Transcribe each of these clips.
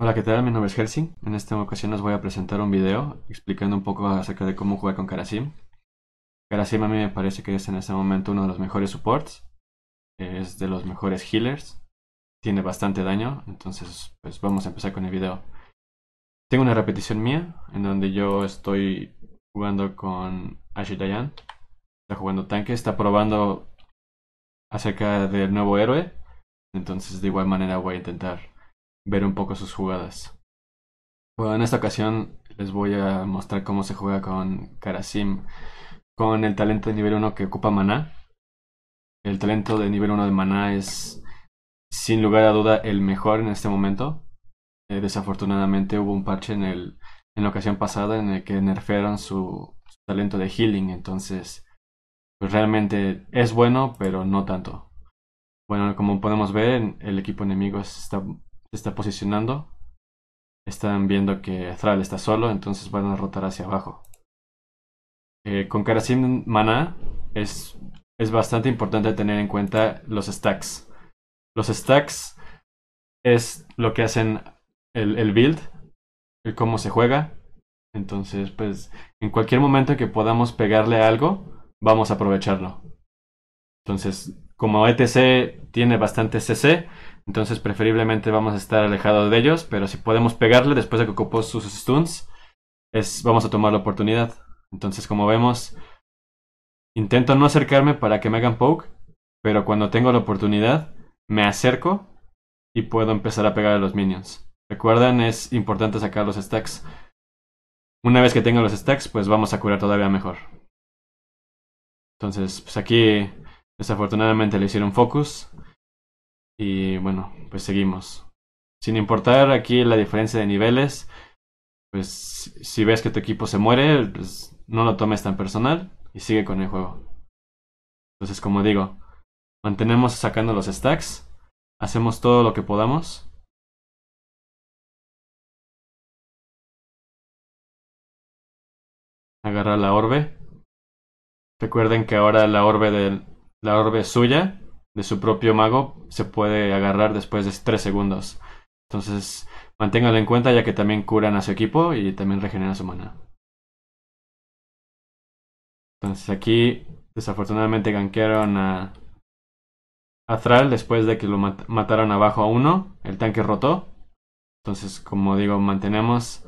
Hola, ¿qué tal? Mi nombre es Helsing. En esta ocasión os voy a presentar un video explicando un poco acerca de cómo jugar con Karasim. Karasim a mí me parece que es en este momento uno de los mejores supports. Es de los mejores healers. Tiene bastante daño, entonces pues vamos a empezar con el video. Tengo una repetición mía en donde yo estoy jugando con Ashidayan, Está jugando tanque, está probando acerca del nuevo héroe. Entonces de igual manera voy a intentar ver un poco sus jugadas. Bueno, en esta ocasión les voy a mostrar cómo se juega con Karasim, con el talento de nivel 1 que ocupa Maná. El talento de nivel 1 de Maná es, sin lugar a duda, el mejor en este momento. Eh, desafortunadamente hubo un parche en, el, en la ocasión pasada en el que nerfearon su, talento de healing, entonces pues realmente es bueno, pero no tanto. Bueno, como podemos ver, el equipo enemigo está se está posicionando. Están viendo que Thrall está solo, entonces van a rotar hacia abajo. Eh, con Karasim Mana es, es bastante importante tener en cuenta los stacks. Los stacks es lo que hacen el, build, el cómo se juega. Entonces, pues, en cualquier momento que podamos pegarle algo, vamos a aprovecharlo. Entonces, como ETC tiene bastante CC, entonces preferiblemente vamos a estar alejados de ellos, pero si podemos pegarle después de que ocupó sus stuns, es, vamos a tomar la oportunidad. Entonces como vemos, intento no acercarme para que me hagan poke, pero cuando tengo la oportunidad, me acerco y puedo empezar a pegar a los minions. Recuerden, es importante sacar los stacks. Una vez que tengo los stacks, pues vamos a curar todavía mejor. Entonces, pues aquí Desafortunadamente le hicieron focus. Y bueno, pues seguimos. Sin importar aquí la diferencia de niveles, pues si ves que tu equipo se muere, pues no lo tomes tan personal y sigue con el juego. Entonces, como digo, mantenemos sacando los stacks, hacemos todo lo que podamos. Agarrar la orbe. Recuerden que ahora la orbe del, la orbe suya, de su propio mago, se puede agarrar después de 3 segundos. Entonces, manténgalo en cuenta ya que también curan a su equipo y también regeneran su mana. Entonces aquí, desafortunadamente, ganquearon a Thrall después de que lo mataron abajo a uno. El tanque rotó. Entonces, como digo, mantenemos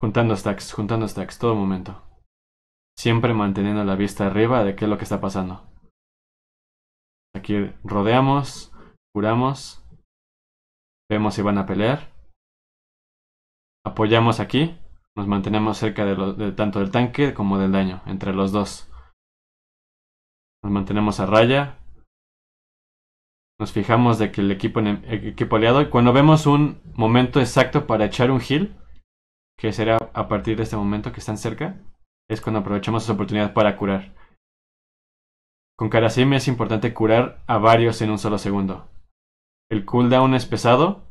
juntando stacks, juntando stacks todo momento siempre manteniendo la vista arriba de qué es lo que está pasando. Aquí rodeamos, curamos, vemos si van a pelear, apoyamos aquí, nos mantenemos cerca de, tanto del tanque como del daño, entre los dos. Nos mantenemos a raya, nos fijamos de que el equipo, el equipo aliado, y cuando vemos un momento exacto para echar un heal, que será a partir de este momento que están cerca, es cuando aprovechamos esa oportunidad para curar. Con Karasim es importante curar a varios en un solo segundo. El cooldown es pesado,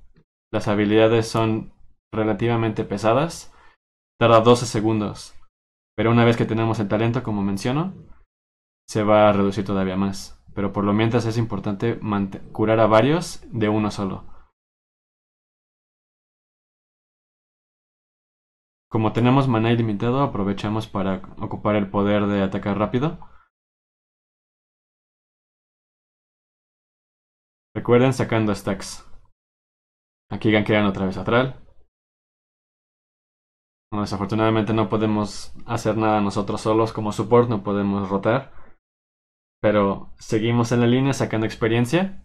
las habilidades son relativamente pesadas, tarda 12 segundos, pero una vez que tenemos el talento, como menciono, se va a reducir todavía más. Pero por lo mientras es importante curar a varios de uno solo. Como tenemos maná limitado, aprovechamos para ocupar el poder de atacar rápido. Recuerden sacando stacks. Aquí gankean otra vez atrás. Desafortunadamente no podemos hacer nada nosotros solos como support, no podemos rotar. Pero seguimos en la línea sacando experiencia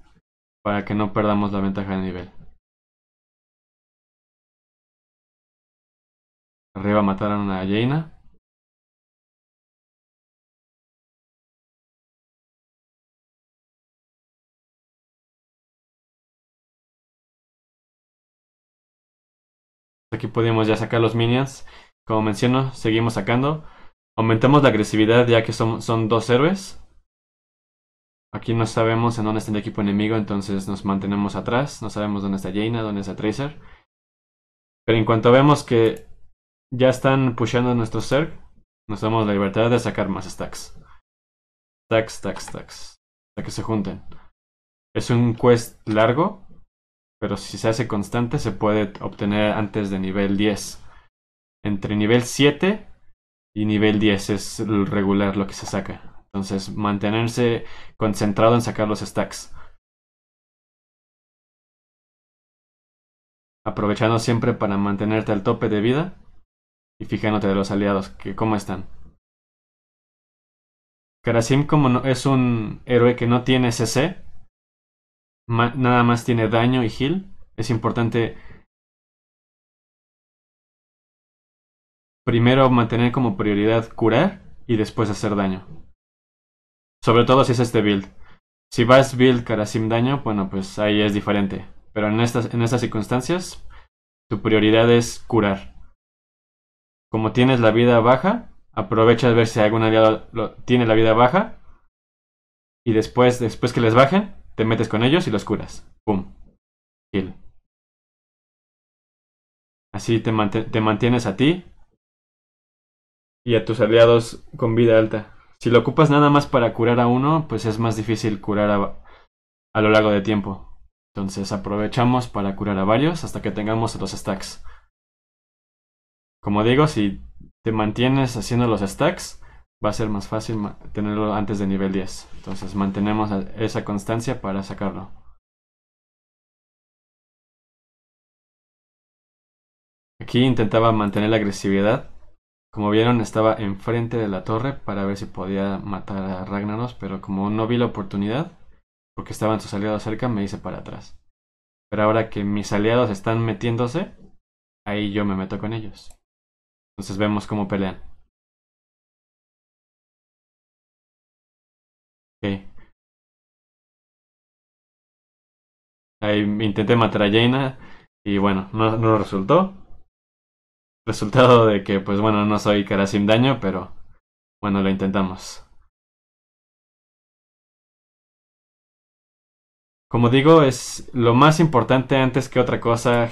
para que no perdamos la ventaja de nivel. Arriba mataron a Jaina. Aquí podemos ya sacar los minions. Como menciono, seguimos sacando. Aumentamos la agresividad ya que son, son dos héroes. Aquí no sabemos en dónde está el equipo enemigo, entonces nos mantenemos atrás. No sabemos dónde está Jaina, dónde está Tracer. Pero en cuanto vemos que ya están pusheando nuestro ser, Nos damos la libertad de sacar más stacks. Stacks, stacks, stacks. Hasta que se junten. Es un quest largo, pero si se hace constante se puede obtener antes de nivel 10. Entre nivel 7 y nivel 10 es el regular lo que se saca. Entonces mantenerse concentrado en sacar los stacks. Aprovechando siempre para mantenerte al tope de vida y fijándote de los aliados, que cómo están. Karasim como no, es un héroe que no tiene CC, nada más tiene daño y heal, es importante primero mantener como prioridad curar y después hacer daño. Sobre todo si es este build. Si vas build Karasim daño, bueno, pues ahí es diferente. Pero en estas, en estas circunstancias, tu prioridad es curar. Como tienes la vida baja, aprovecha a ver si algún aliado tiene la vida baja. Y después, después que les bajen, te metes con ellos y los curas. ¡Pum! Kill. Así te, mantienes a ti y a tus aliados con vida alta. Si lo ocupas nada más para curar a uno, pues es más difícil curar a, a lo largo de tiempo. Entonces aprovechamos para curar a varios hasta que tengamos los stacks como digo, si te mantienes haciendo los stacks, va a ser más fácil tenerlo antes de nivel 10. Entonces mantenemos esa constancia para sacarlo. Aquí intentaba mantener la agresividad. Como vieron, estaba enfrente de la torre para ver si podía matar a Ragnaros, pero como no vi la oportunidad, porque estaban sus aliados cerca, me hice para atrás. Pero ahora que mis aliados están metiéndose, ahí yo me meto con ellos. Entonces vemos cómo pelean. Ok. Ahí intenté matar a Jaina y bueno, no, no resultó. Resultado de que, pues bueno, no soy cara sin daño, pero bueno, lo intentamos. Como digo, es lo más importante antes que otra cosa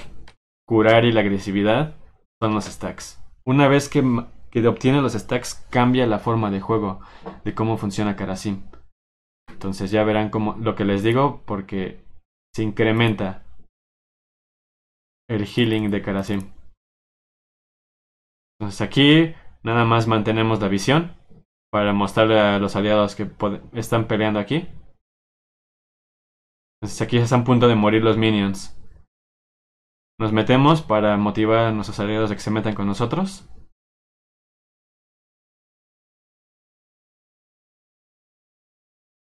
curar y la agresividad son los stacks. Una vez que, que obtiene los stacks, cambia la forma de juego, de cómo funciona Karasim. Entonces ya verán lo que les digo, porque se incrementa el healing de Karasim. Entonces aquí nada más mantenemos la visión para mostrarle a los aliados que están peleando aquí. Entonces aquí ya están a punto de morir los minions nos metemos para motivar a nuestros aliados a que se metan con nosotros.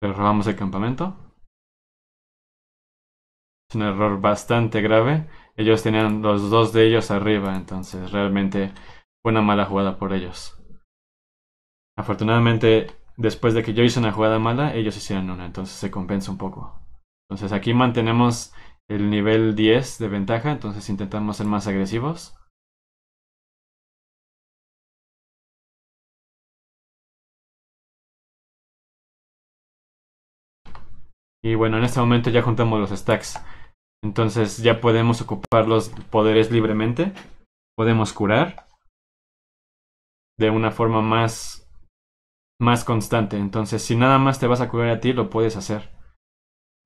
Pero robamos el campamento. Es un error bastante grave. Ellos tenían los dos de ellos arriba, entonces realmente fue una mala jugada por ellos. Afortunadamente, después de que yo hice una jugada mala, ellos hicieron una, entonces se compensa un poco. Entonces aquí mantenemos el nivel 10 de ventaja, entonces intentamos ser más agresivos. Y bueno, en este momento ya juntamos los stacks. Entonces ya podemos ocupar los poderes libremente. Podemos curar de una forma más, más constante. Entonces, si nada más te vas a curar a ti, lo puedes hacer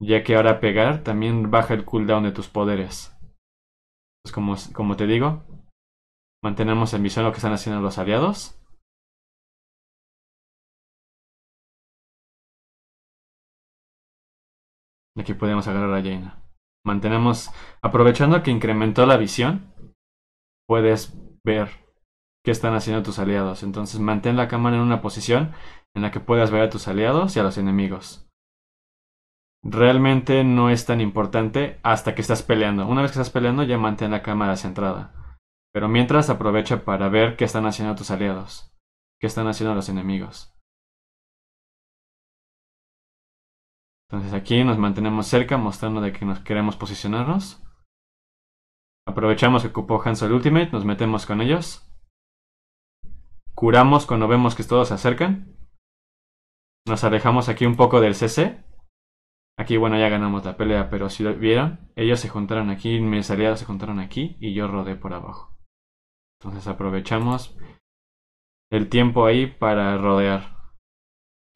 ya que ahora pegar también baja el cooldown de tus poderes. Pues como, como te digo, mantenemos en visión lo que están haciendo los aliados. Aquí podemos agarrar a Jaina. Mantenemos, aprovechando que incrementó la visión, puedes ver qué están haciendo tus aliados. Entonces mantén la cámara en una posición en la que puedas ver a tus aliados y a los enemigos realmente no es tan importante hasta que estás peleando. Una vez que estás peleando ya mantén la cámara centrada. Pero mientras aprovecha para ver qué están haciendo tus aliados, qué están haciendo los enemigos. Entonces aquí nos mantenemos cerca mostrando de que nos queremos posicionarnos. Aprovechamos que ocupó Hansel Ultimate, nos metemos con ellos. Curamos cuando vemos que todos se acercan. Nos alejamos aquí un poco del CC Aquí, bueno, ya ganamos la pelea, pero si lo vieran, ellos se juntaron aquí, mis aliados se juntaron aquí y yo rodé por abajo. Entonces aprovechamos el tiempo ahí para rodear.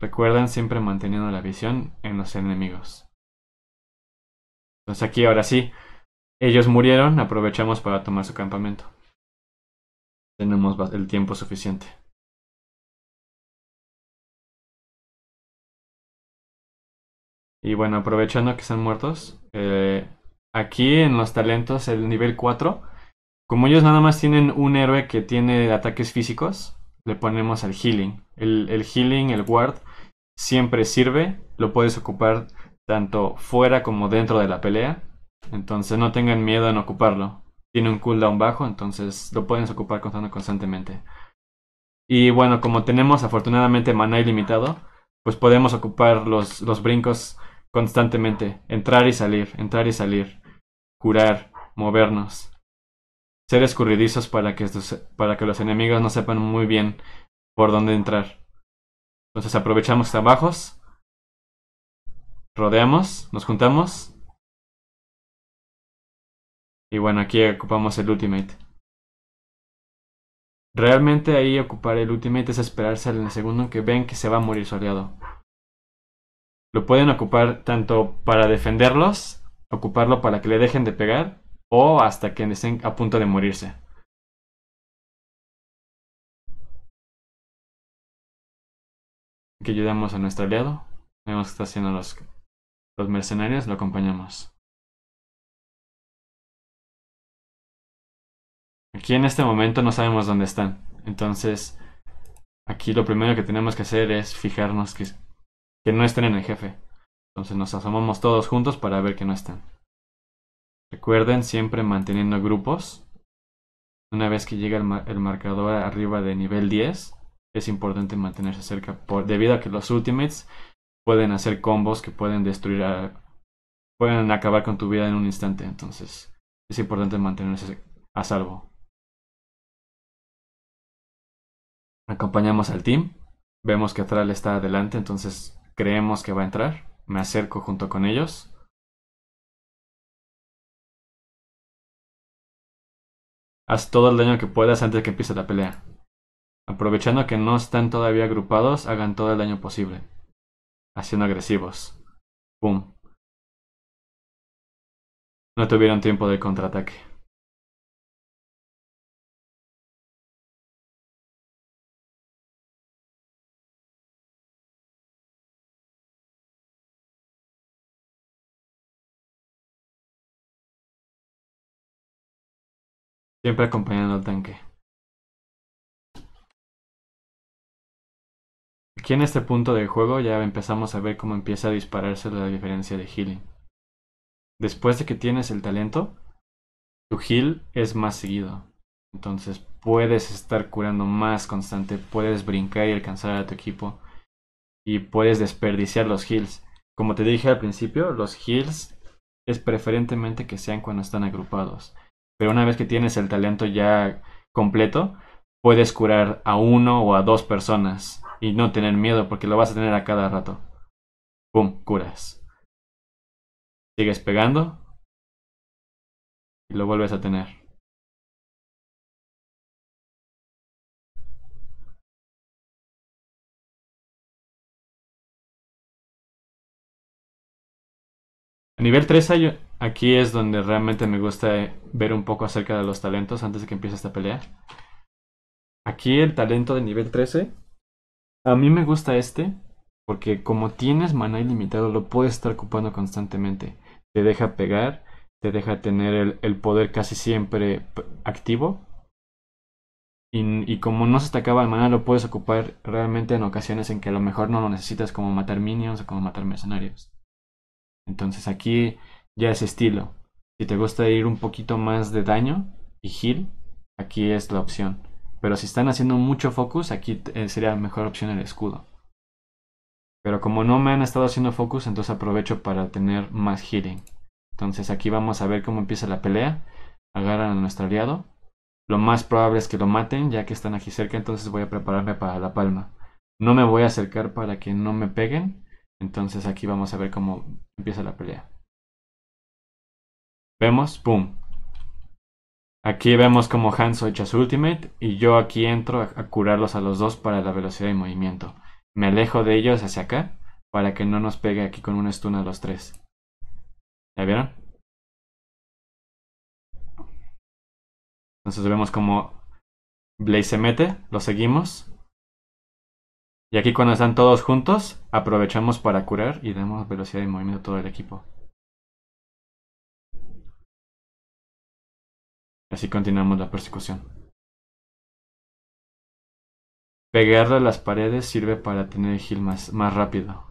Recuerden siempre manteniendo la visión en los enemigos. Entonces aquí ahora sí, ellos murieron, aprovechamos para tomar su campamento. Tenemos el tiempo suficiente. Y bueno, aprovechando que están muertos, eh, aquí en los talentos, el nivel 4, como ellos nada más tienen un héroe que tiene ataques físicos, le ponemos al healing. El, el healing, el ward, siempre sirve, lo puedes ocupar tanto fuera como dentro de la pelea, entonces no tengan miedo en ocuparlo. Tiene un cooldown bajo, entonces lo puedes ocupar constantemente. Y bueno, como tenemos afortunadamente maná ilimitado, pues podemos ocupar los, los brincos constantemente, entrar y salir, entrar y salir, curar, movernos, ser escurridizos para que, para que los enemigos no sepan muy bien por dónde entrar. Entonces aprovechamos trabajos, rodeamos, nos juntamos. Y bueno, aquí ocupamos el ultimate. Realmente ahí ocupar el ultimate es esperarse al segundo que ven que se va a morir aliado lo pueden ocupar tanto para defenderlos, ocuparlo para que le dejen de pegar, o hasta que estén a punto de morirse. Que ayudamos a nuestro aliado. Vemos que está haciendo los mercenarios, lo acompañamos. Aquí en este momento no sabemos dónde están. Entonces, aquí lo primero que tenemos que hacer es fijarnos que que no estén en el jefe. Entonces nos asomamos todos juntos para ver que no están. Recuerden siempre manteniendo grupos. Una vez que llega el, marcador arriba de nivel 10, es importante mantenerse cerca debido a que los ultimates pueden hacer combos que pueden destruir a, pueden acabar con tu vida en un instante, entonces es importante mantenerse a salvo. Acompañamos al team, vemos que Atral está adelante, entonces creemos que va a entrar. Me acerco junto con ellos. Haz todo el daño que puedas antes de que empiece la pelea. Aprovechando que no están todavía agrupados, hagan todo el daño posible. Haciendo agresivos. ¡Pum! No tuvieron tiempo de contraataque. Siempre acompañando al tanque. Aquí en este punto del juego ya empezamos a ver cómo empieza a dispararse la diferencia de healing. Después de que tienes el talento, tu heal es más seguido. Entonces puedes estar curando más constante, puedes brincar y alcanzar a tu equipo y puedes desperdiciar los heals. Como te dije al principio, los heals es preferentemente que sean cuando están agrupados. Pero una vez que tienes el talento ya completo, puedes curar a uno o a dos personas y no tener miedo porque lo vas a tener a cada rato. ¡Pum! Curas. Sigues pegando y lo vuelves a tener. A nivel 13, aquí es donde realmente me gusta ver un poco acerca de los talentos antes de que empiece esta pelea. Aquí el talento de nivel 13. A mí me gusta este porque como tienes maná ilimitado lo puedes estar ocupando constantemente. Te deja pegar, te deja tener el, poder casi siempre activo. Y, y, como no se te acaba el maná lo puedes ocupar realmente en ocasiones en que a lo mejor no lo necesitas como matar minions o como matar mercenarios. Entonces aquí ya es estilo. Si te gusta ir un poquito más de daño y heal, aquí es la opción. Pero si están haciendo mucho focus, aquí eh, sería mejor opción el escudo. Pero como no me han estado haciendo focus, entonces aprovecho para tener más healing. Entonces aquí vamos a ver cómo empieza la pelea. Agarran a nuestro aliado. Lo más probable es que lo maten, ya que están aquí cerca, entonces voy a prepararme para la palma. No me voy a acercar para que no me peguen. Entonces aquí vamos a ver cómo empieza la pelea. Vemos, ¡pum! Aquí vemos como Hanzo echa su ultimate y yo aquí entro a, curarlos a los dos para la velocidad y movimiento. Me alejo de ellos hacia acá para que no nos pegue aquí con una stun a los tres. ¿Ya vieron? Entonces vemos como Blaze se mete, lo seguimos y aquí cuando están todos juntos, aprovechamos para curar y damos velocidad de movimiento a todo el equipo. Así continuamos la persecución. Pegarle a las paredes sirve para tener el heal más rápido.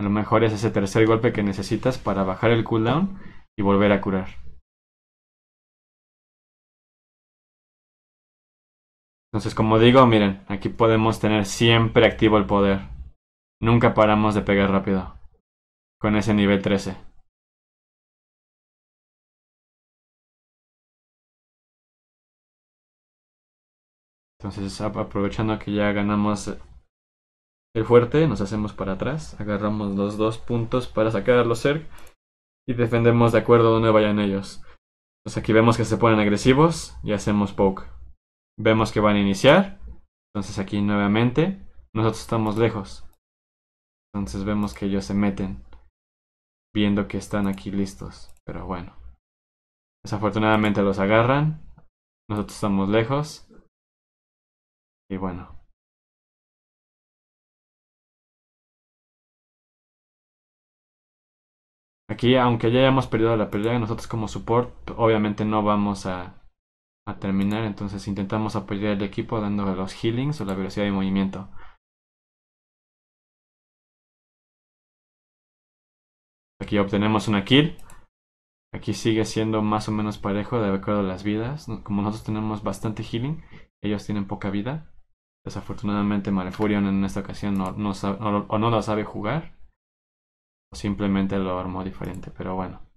A lo mejor es ese tercer golpe que necesitas para bajar el cooldown y volver a curar. Entonces, como digo, miren, aquí podemos tener siempre activo el poder. Nunca paramos de pegar rápido. Con ese nivel 13. Entonces, aprovechando que ya ganamos el fuerte, nos hacemos para atrás. Agarramos los dos puntos para sacar a los Zerg. Y defendemos de acuerdo a donde vayan ellos. Entonces aquí vemos que se ponen agresivos y hacemos poke. Vemos que van a iniciar. Entonces aquí nuevamente. Nosotros estamos lejos. Entonces vemos que ellos se meten. Viendo que están aquí listos. Pero bueno. Desafortunadamente los agarran. Nosotros estamos lejos. Y bueno. Aquí, aunque ya hayamos perdido la pelea, nosotros como support, obviamente no vamos a a terminar. Entonces intentamos apoyar al equipo dando los healings o la velocidad de movimiento. Aquí obtenemos una kill. Aquí sigue siendo más o menos parejo de acuerdo a las vidas. Como nosotros tenemos bastante healing, ellos tienen poca vida. Desafortunadamente Malefurion en esta ocasión no, no o no sabe jugar. O simplemente lo armó diferente, pero bueno.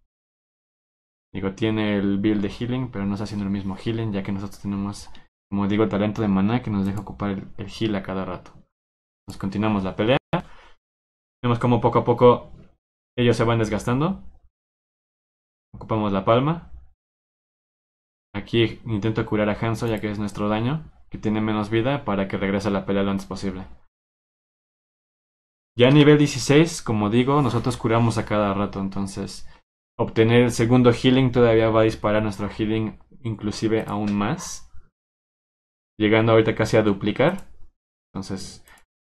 Digo, tiene el build de healing, pero no está haciendo el mismo healing, ya que nosotros tenemos, como digo, el talento de maná que nos deja ocupar el, heal a cada rato. Nos continuamos la pelea. Vemos como poco a poco ellos se van desgastando. Ocupamos la palma. Aquí intento curar a Hanso ya que es nuestro daño, que tiene menos vida, para que regrese a la pelea lo antes posible. Ya a nivel 16, como digo, nosotros curamos a cada rato, entonces obtener el segundo healing todavía va a disparar nuestro healing inclusive aún más. Llegando ahorita casi a duplicar. Entonces,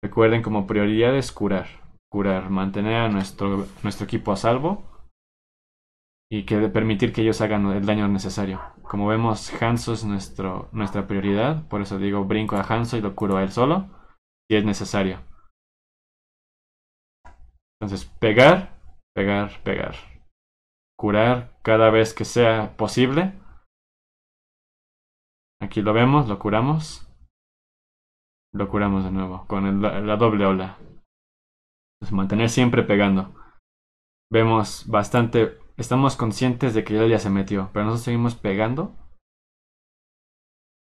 recuerden como prioridad es curar. Curar, mantener a nuestro, nuestro equipo a salvo. Y que permitir que ellos hagan el daño necesario. Como vemos, Hanso es nuestro, nuestra prioridad. Por eso digo, brinco a Hanso y lo curo a él solo. Si es necesario. Entonces, pegar, pegar, pegar curar cada vez que sea posible. Aquí lo vemos, lo curamos. Lo curamos de nuevo con la doble ola. mantener siempre pegando. Vemos bastante, estamos conscientes de que ya se metió, pero nosotros seguimos pegando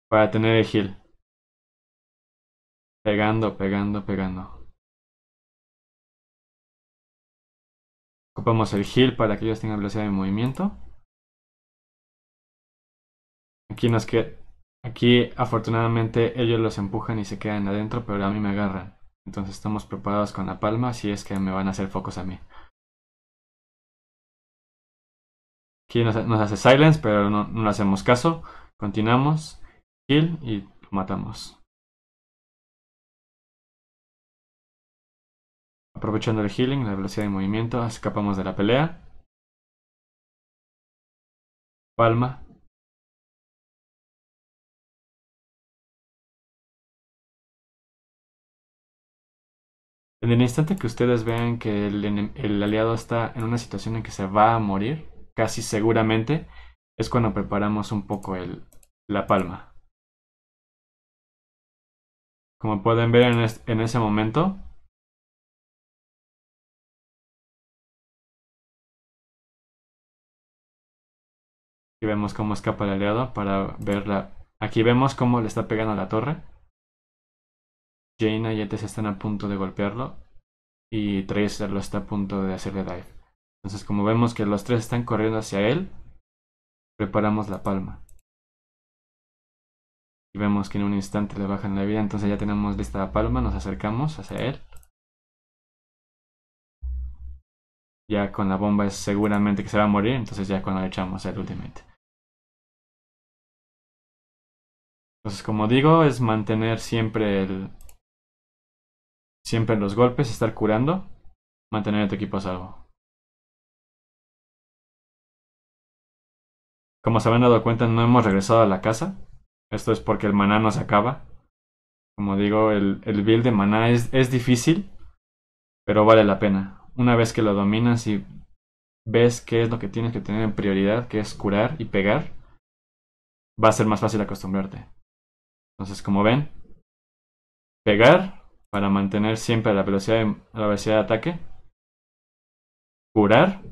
para tener el heal. Pegando, pegando, pegando. Ocupamos el heal para que ellos tengan velocidad de movimiento. Aquí nos Aquí afortunadamente ellos los empujan y se quedan adentro, pero a mí me agarran. Entonces estamos preparados con la palma si es que me van a hacer focos a mí. Aquí nos, hace silence, pero no, no hacemos caso. Continuamos, heal y matamos. Aprovechando el healing, la velocidad de movimiento, escapamos de la pelea. Palma. En el instante que ustedes vean que el, aliado está en una situación en que se va a morir, casi seguramente, es cuando preparamos un poco la palma. Como pueden ver en ese momento, Aquí vemos cómo escapa el aliado para verla. Aquí vemos cómo le está pegando a la torre. Jaina y Etes están a punto de golpearlo. Y Tracer lo está a punto de hacerle dive. Entonces como vemos que los tres están corriendo hacia él, preparamos la palma. Y vemos que en un instante le bajan la vida, entonces ya tenemos lista la palma, nos acercamos hacia él. Ya con la bomba es seguramente que se va a morir, entonces ya cuando le echamos el ultimate. como digo, es mantener siempre el... Siempre los golpes, estar curando, mantener a tu equipo a salvo. Como se habrán dado cuenta, no hemos regresado a la casa. Esto es porque el maná se acaba. Como digo, el, el build de maná es, es difícil, pero vale la pena. Una vez que lo dominas y ves qué es lo que tienes que tener en prioridad, que es curar y pegar, va a ser más fácil acostumbrarte. Entonces, como ven, pegar para mantener siempre la velocidad de, velocidad de ataque. Curar.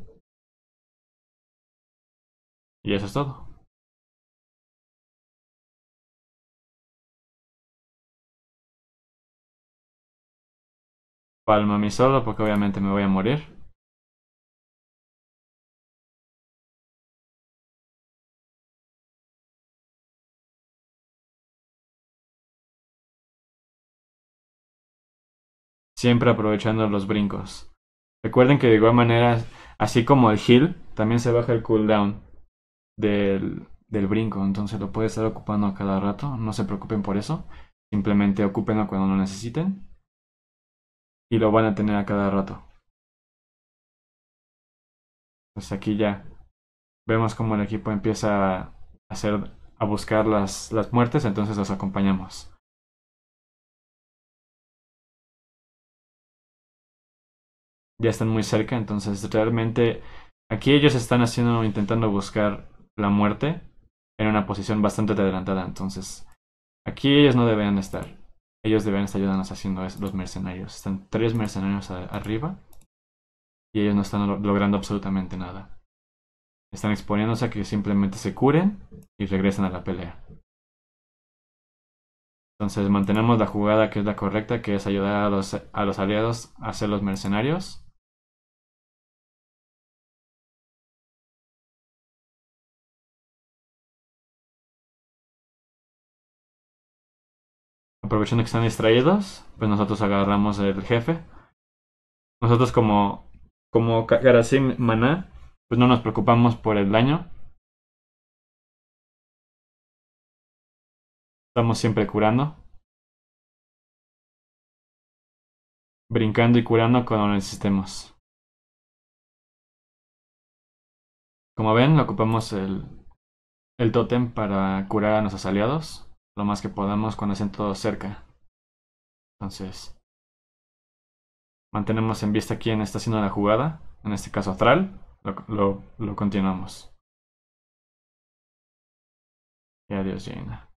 Y eso es todo. Palma mi solo porque obviamente me voy a morir. siempre aprovechando los brincos. Recuerden que de igual manera, así como el heal, también se baja el cooldown del, del brinco, entonces lo puede estar ocupando a cada rato, no se preocupen por eso, simplemente ocupenlo cuando lo necesiten y lo van a tener a cada rato. Pues aquí ya vemos cómo el equipo empieza a hacer a buscar las, las muertes, entonces los acompañamos. ya están muy cerca, entonces realmente aquí ellos están haciendo, intentando buscar la muerte en una posición bastante adelantada, entonces aquí ellos no deberían estar. Ellos deben estar ayudándonos haciendo los mercenarios. Están tres mercenarios arriba y ellos no están logrando absolutamente nada. Están exponiéndose a que simplemente se curen y regresen a la pelea. Entonces mantenemos la jugada que es la correcta, que es ayudar a los, a los aliados a ser los mercenarios aprovechando que están distraídos, pues nosotros agarramos el jefe. Nosotros como, como Karasim Maná, pues no nos preocupamos por el daño. Estamos siempre curando. Brincando y curando cuando necesitemos. Como ven, ocupamos el, el tótem para curar a nuestros aliados lo más que podamos cuando estén todos cerca. Entonces, mantenemos en vista quién está haciendo la jugada, en este caso thrall. lo, lo, continuamos. Y adiós, Jaina.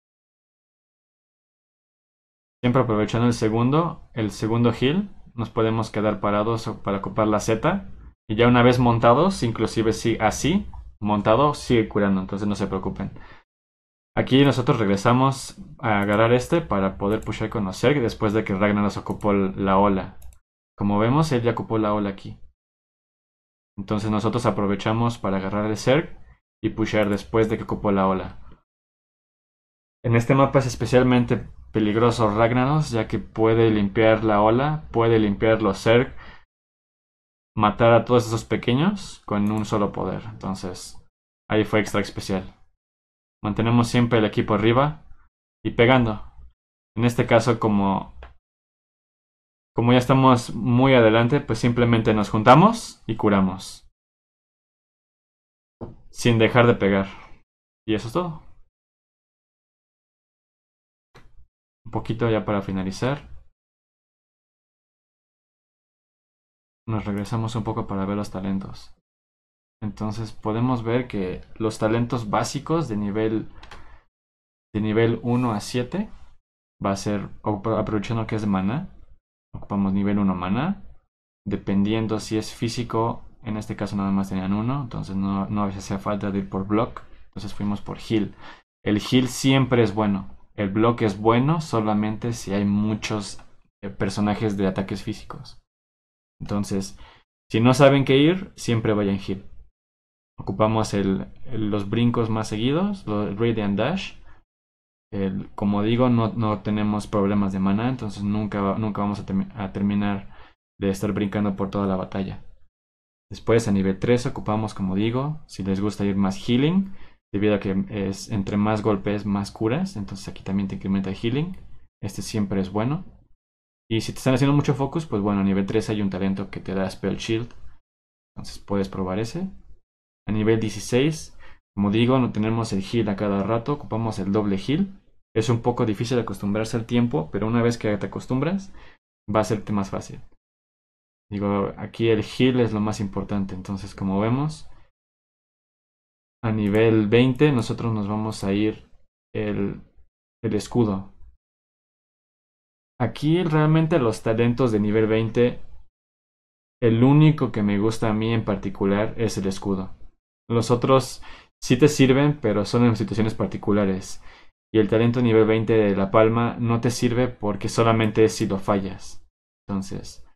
Siempre aprovechando el segundo, el segundo heal, nos podemos quedar parados para ocupar la Z. Y ya una vez montados, inclusive si así, montado, sigue curando, entonces no se preocupen. Aquí nosotros regresamos a agarrar este para poder pushar con Osek después de que Ragnaros ocupó la ola. Como vemos, él ya ocupó la ola aquí. Entonces nosotros aprovechamos para agarrar el Zerg y pushar después de que ocupó la ola. En este mapa es especialmente peligroso Ragnaros, ya que puede limpiar la ola, puede limpiar los Zerg, matar a todos esos pequeños con un solo poder. Entonces, ahí fue extra especial. Mantenemos siempre el equipo arriba y pegando. En este caso, como, como ya estamos muy adelante, pues simplemente nos juntamos y curamos. Sin dejar de pegar. Y eso es todo. Un poquito ya para finalizar. Nos regresamos un poco para ver los talentos. Entonces podemos ver que los talentos básicos de nivel de nivel 1 a 7 va a ser aprovechando que es mana Ocupamos nivel 1 mana Dependiendo si es físico, en este caso nada más tenían uno, entonces no, no hacía falta de ir por block. Entonces fuimos por heal. El heal siempre es bueno. El block es bueno solamente si hay muchos eh, personajes de ataques físicos. Entonces, si no saben qué ir, siempre vayan heal ocupamos el, los brincos más seguidos, los Radiant Dash. como digo, no, tenemos problemas de mana entonces nunca, nunca vamos a, terminar de estar brincando por toda la batalla. Después a nivel 3 ocupamos, como digo, si les gusta ir más healing, debido a que es entre más golpes más curas, entonces aquí también te incrementa el healing, este siempre es bueno. Y si te están haciendo mucho focus, pues bueno, a nivel 3 hay un talento que te da Spell Shield, entonces puedes probar ese. A nivel 16, como digo, no tenemos el heal a cada rato, ocupamos el doble heal. Es un poco difícil acostumbrarse al tiempo, pero una vez que te acostumbras, va a serte más fácil. Digo, aquí el heal es lo más importante, entonces como vemos, a nivel 20 nosotros nos vamos a ir el, el escudo. Aquí realmente los talentos de nivel 20 el único que me gusta a mí en particular es el escudo. Los otros sí te sirven, pero son en situaciones particulares. Y el talento nivel 20 de La Palma no te sirve porque solamente es si lo fallas. Entonces,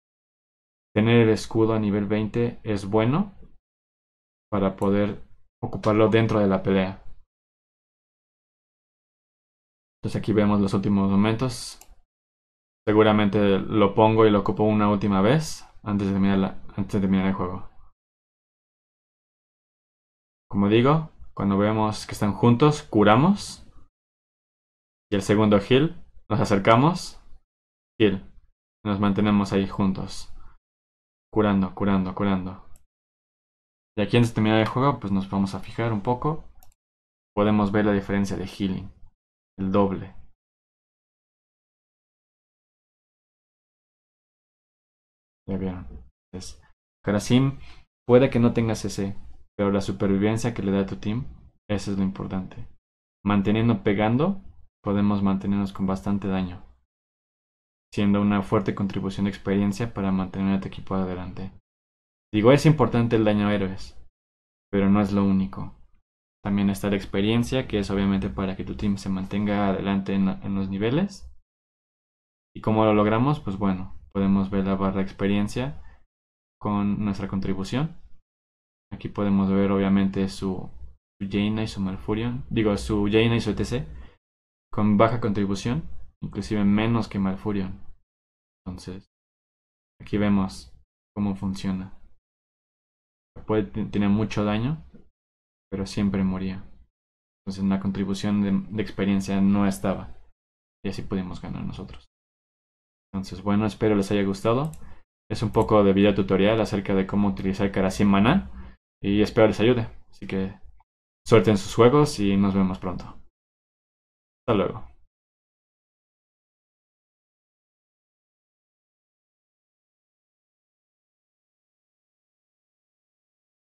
tener el escudo a nivel 20 es bueno para poder ocuparlo dentro de la pelea. Entonces aquí vemos los últimos momentos. Seguramente lo pongo y lo ocupo una última vez antes de terminar, antes de terminar el juego. Como digo, cuando vemos que están juntos, curamos. Y el segundo heal, nos acercamos. Heal. Nos mantenemos ahí juntos. Curando, curando, curando. Y aquí en de este terminar de juego, pues nos vamos a fijar un poco. Podemos ver la diferencia de healing. El doble. Ya vieron. Karasim, puede que no tengas ese pero la supervivencia que le da a tu team, eso es lo importante. Manteniendo pegando, podemos mantenernos con bastante daño, siendo una fuerte contribución de experiencia para mantener a tu equipo adelante. Digo, es importante el daño a héroes, pero no es lo único. También está la experiencia, que es obviamente para que tu team se mantenga adelante en, los niveles. ¿Y cómo lo logramos? Pues bueno, podemos ver la barra experiencia con nuestra contribución Aquí podemos ver obviamente su, Jaina y su Malfurion. Digo, su Jaina y su ETC. Con baja contribución. Inclusive menos que Malfurion. Entonces, aquí vemos cómo funciona. Tiene mucho daño, pero siempre moría. Entonces la contribución de, experiencia no estaba. Y así pudimos ganar nosotros. Entonces bueno, espero les haya gustado. Es un poco de video tutorial acerca de cómo utilizar Karasim Mana y espero les ayude. Así que suerte en sus juegos y nos vemos pronto. Hasta luego.